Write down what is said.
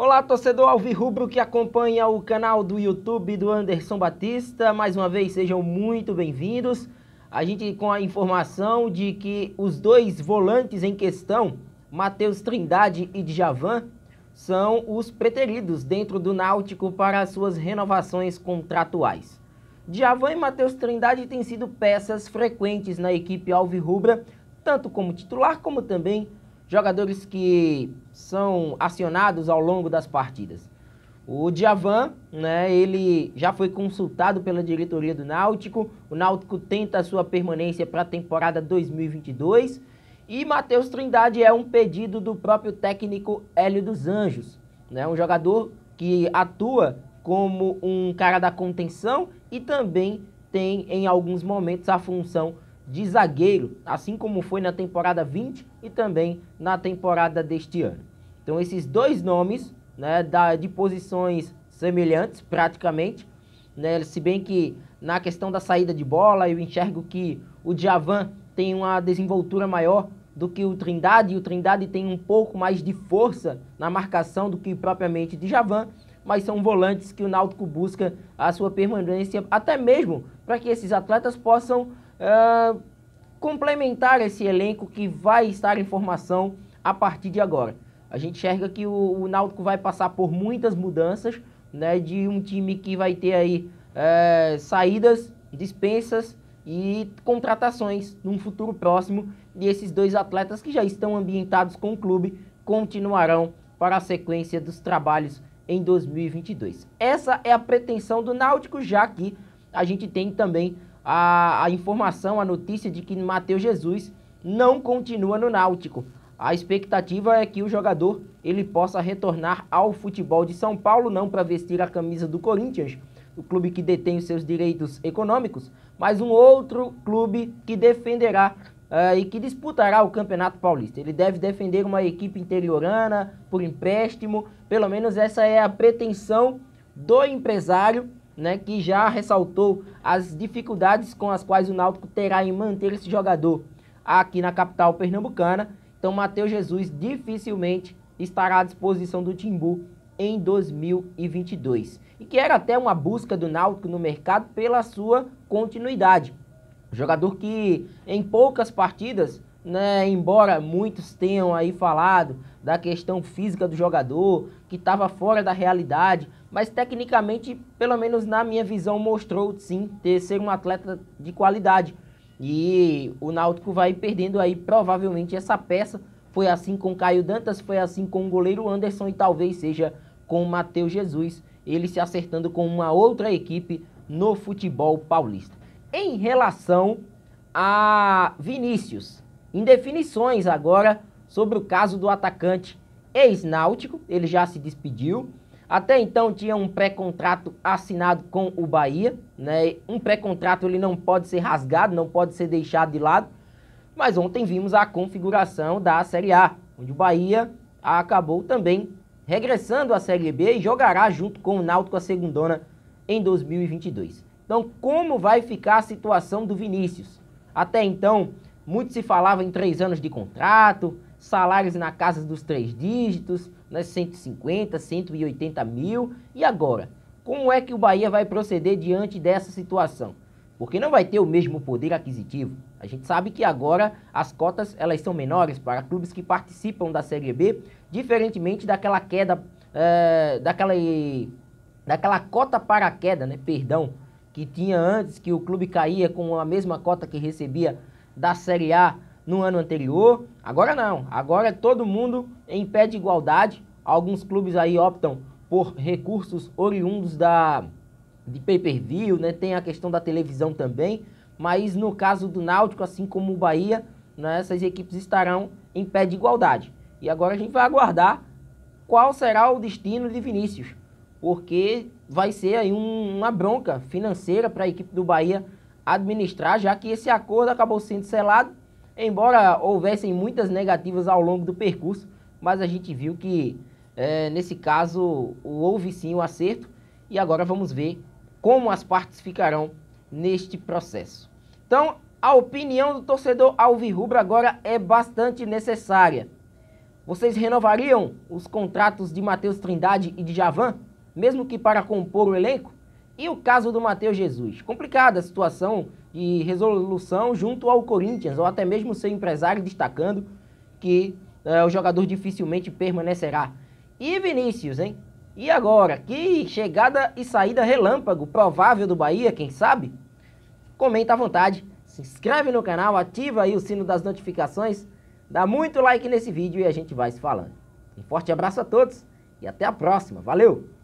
Olá, torcedor alvirrubro que acompanha o canal do YouTube do Anderson Batista. Mais uma vez, sejam muito bem-vindos. A gente com a informação de que os dois volantes em questão, Matheus Trindade e Djavan, são os preteridos dentro do Náutico para suas renovações contratuais. Djavan e Matheus Trindade têm sido peças frequentes na equipe alvirrubra, tanto como titular como também jogadores que são acionados ao longo das partidas. O Diavan, né, ele já foi consultado pela diretoria do Náutico. O Náutico tenta a sua permanência para a temporada 2022. E Matheus Trindade é um pedido do próprio técnico Hélio dos Anjos. Né, um jogador que atua como um cara da contenção e também tem, em alguns momentos, a função de zagueiro, assim como foi na temporada 20 e também na temporada deste ano. Então esses dois nomes, né, da, de posições semelhantes praticamente, né, se bem que na questão da saída de bola eu enxergo que o Javan tem uma desenvoltura maior do que o Trindade, e o Trindade tem um pouco mais de força na marcação do que propriamente o Javan, mas são volantes que o Náutico busca a sua permanência, até mesmo para que esses atletas possam ah, complementar esse elenco que vai estar em formação a partir de agora. A gente enxerga que o, o Náutico vai passar por muitas mudanças, né, de um time que vai ter aí é, saídas, dispensas e contratações num futuro próximo. E esses dois atletas que já estão ambientados com o clube continuarão para a sequência dos trabalhos em 2022. Essa é a pretensão do Náutico, já que a gente tem também a, a informação, a notícia de que Matheus Jesus não continua no Náutico. A expectativa é que o jogador ele possa retornar ao futebol de São Paulo, não para vestir a camisa do Corinthians, o clube que detém os seus direitos econômicos, mas um outro clube que defenderá uh, e que disputará o Campeonato Paulista. Ele deve defender uma equipe interiorana por empréstimo, pelo menos essa é a pretensão do empresário né, que já ressaltou as dificuldades com as quais o Náutico terá em manter esse jogador aqui na capital pernambucana. Então, Matheus Jesus dificilmente estará à disposição do Timbu em 2022. E que era até uma busca do Náutico no mercado pela sua continuidade. Jogador que em poucas partidas né, embora muitos tenham aí falado da questão física do jogador, que estava fora da realidade, mas tecnicamente, pelo menos na minha visão, mostrou sim ter ser um atleta de qualidade. E o Náutico vai perdendo aí provavelmente essa peça. Foi assim com Caio Dantas, foi assim com o goleiro Anderson e talvez seja com o Matheus Jesus, ele se acertando com uma outra equipe no futebol paulista. Em relação a Vinícius, em definições agora sobre o caso do atacante ex-náutico, ele já se despediu. Até então tinha um pré-contrato assinado com o Bahia, né? Um pré-contrato ele não pode ser rasgado, não pode ser deixado de lado. Mas ontem vimos a configuração da Série A, onde o Bahia acabou também regressando à Série B e jogará junto com o Náutico a segundona em 2022. Então, como vai ficar a situação do Vinícius? Até então, muito se falava em três anos de contrato, salários na casa dos três dígitos, nas 150, 180 mil. E agora? Como é que o Bahia vai proceder diante dessa situação? Porque não vai ter o mesmo poder aquisitivo. A gente sabe que agora as cotas elas são menores para clubes que participam da Série B, diferentemente daquela queda, é, daquela, daquela cota para a queda, né? Perdão, que tinha antes, que o clube caía com a mesma cota que recebia da Série A no ano anterior. Agora não, agora é todo mundo em pé de igualdade. Alguns clubes aí optam por recursos oriundos da de pay-per-view, né? Tem a questão da televisão também, mas no caso do Náutico, assim como o Bahia, né, essas equipes estarão em pé de igualdade. E agora a gente vai aguardar qual será o destino de Vinícius, porque vai ser aí um, uma bronca financeira para a equipe do Bahia administrar, já que esse acordo acabou sendo selado, embora houvessem muitas negativas ao longo do percurso, mas a gente viu que é, nesse caso houve sim o um acerto e agora vamos ver como as partes ficarão neste processo. Então, a opinião do torcedor Rubra agora é bastante necessária. Vocês renovariam os contratos de Matheus Trindade e de Javan, mesmo que para compor o elenco? E o caso do Matheus Jesus? Complicada a situação e resolução junto ao Corinthians, ou até mesmo seu empresário destacando que é, o jogador dificilmente permanecerá. E Vinícius, hein? E agora? Que chegada e saída relâmpago provável do Bahia, quem sabe? Comenta à vontade, se inscreve no canal, ativa aí o sino das notificações, dá muito like nesse vídeo e a gente vai se falando. Um forte abraço a todos e até a próxima. Valeu!